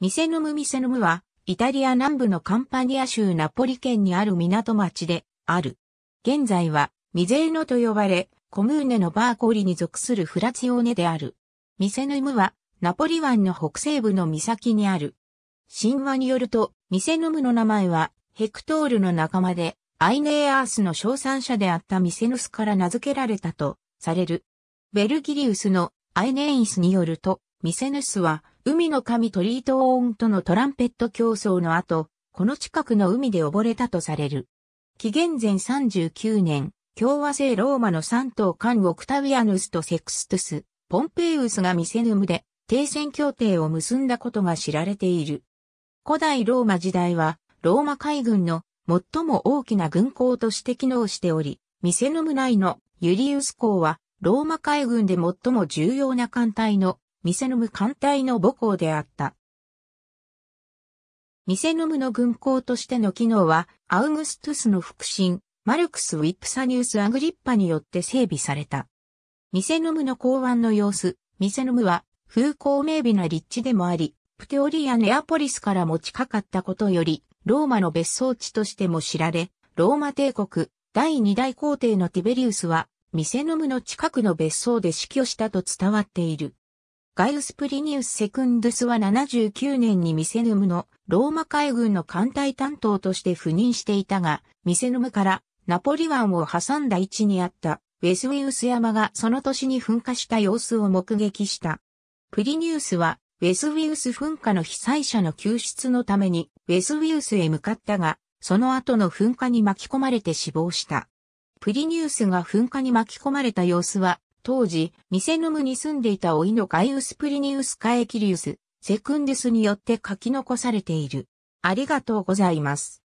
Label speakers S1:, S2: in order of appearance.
S1: ミセヌムミセヌムは、イタリア南部のカンパニア州ナポリ県にある港町である。現在は、ミゼーノと呼ばれ、コムーネのバーコリに属するフラチオーネである。ミセヌムは、ナポリ湾の北西部の岬にある。神話によると、ミセヌムの名前は、ヘクトールの仲間で、アイネーアースの称賛者であったミセヌスから名付けられたとされる。ベルギリウスのアイネイスによると、ミセヌスは、海の神トリートオーンとのトランペット競争の後、この近くの海で溺れたとされる。紀元前39年、共和制ローマの三頭間オクタウィアヌスとセクストゥス、ポンペイウスがミセヌムで停戦協定を結んだことが知られている。古代ローマ時代は、ローマ海軍の最も大きな軍港として機能しており、ミセヌム内のユリウス港は、ローマ海軍で最も重要な艦隊の店のム艦隊の母校であった。セノムの軍港としての機能は、アウグストゥスの腹心、マルクス・ウィップサニウス・アグリッパによって整備された。店の無の港湾の様子、店の無は、風光明媚な立地でもあり、プテオリアネアポリスから持ちかかったことより、ローマの別荘地としても知られ、ローマ帝国、第二代皇帝のティベリウスは、ミセヌムの近くの別荘で死去したと伝わっている。ガイウス・プリニウス・セクンドゥスは79年にミセヌムのローマ海軍の艦隊担当として赴任していたが、ミセヌムからナポリ湾を挟んだ位置にあったウェスウィウス山がその年に噴火した様子を目撃した。プリニウスはウェスウィウス噴火の被災者の救出のためにウェスウィウスへ向かったが、その後の噴火に巻き込まれて死亡した。プリニウスが噴火に巻き込まれた様子は当時、店セヌムに住んでいた老いのガイウス・プリニウス・カエキリウス、セクンデスによって書き残されている。ありがとうございます。